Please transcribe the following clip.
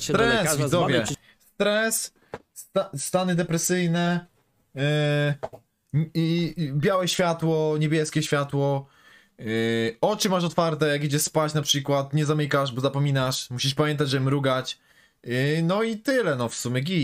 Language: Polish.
się do Stres, lekarza, widzowie. Stres, stany depresyjne, yy, i, i białe światło, niebieskie światło. Yy, oczy masz otwarte, jak idziesz spać na przykład, nie zamykasz, bo zapominasz. Musisz pamiętać, że mrugać. Yy, no i tyle, no w sumie git.